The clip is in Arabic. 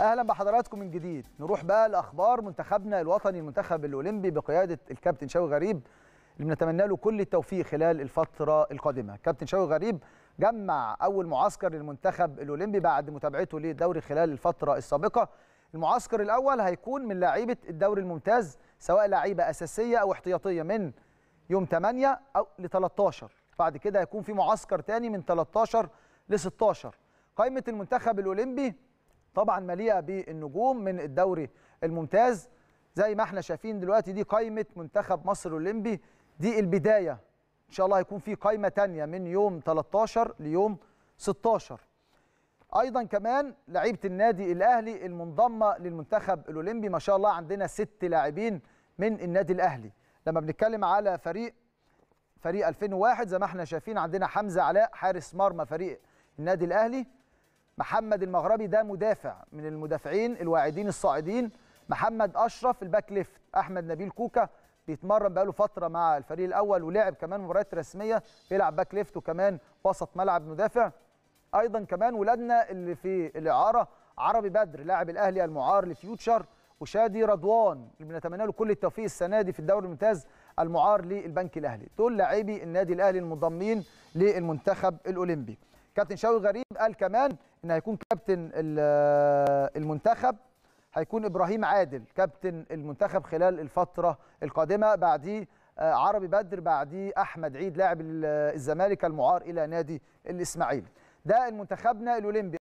اهلا بحضراتكم من جديد نروح بقى لاخبار منتخبنا الوطني المنتخب الاولمبي بقياده الكابتن شوقي غريب اللي بنتمنى له كل التوفيق خلال الفتره القادمه كابتن شوقي غريب جمع اول معسكر للمنتخب الاولمبي بعد متابعته للدوري خلال الفتره السابقه المعسكر الاول هيكون من لعيبه الدوري الممتاز سواء لعيبه اساسيه او احتياطيه من يوم 8 او ل 13 بعد كده هيكون في معسكر تاني من 13 ل 16 قائمه المنتخب الاولمبي طبعا مليئه بالنجوم من الدوري الممتاز زي ما احنا شايفين دلوقتي دي قائمه منتخب مصر الاولمبي دي البدايه ان شاء الله هيكون في قائمه ثانيه من يوم 13 ليوم 16 ايضا كمان لعيبه النادي الاهلي المنضمه للمنتخب الاولمبي ما شاء الله عندنا ست لاعبين من النادي الاهلي لما بنتكلم على فريق فريق 2001 زي ما احنا شايفين عندنا حمزه علاء حارس مرمى فريق النادي الاهلي محمد المغربي ده مدافع من المدافعين الواعدين الصاعدين محمد اشرف الباك ليفت احمد نبيل كوكا بيتمرن بقاله فتره مع الفريق الاول ولعب كمان مباريات رسميه بيلعب باك ليفت وكمان وسط ملعب مدافع ايضا كمان ولادنا اللي في الاعاره عربي بدر لاعب الاهلي المعار لفيوتشر وشادي رضوان اللي بنتمنى له كل التوفيق السنه دي في الدوري الممتاز المعار للبنك الاهلي دول لاعبي النادي الاهلي المنضمين للمنتخب الاولمبي كابتن شاوي غريب قال كمان ان هيكون كابتن المنتخب هيكون ابراهيم عادل كابتن المنتخب خلال الفتره القادمه بعديه آه، عربي بدر بعديه احمد عيد لاعب الزمالك المعار الى نادي الاسماعيلي ده المنتخبنا الاولمبي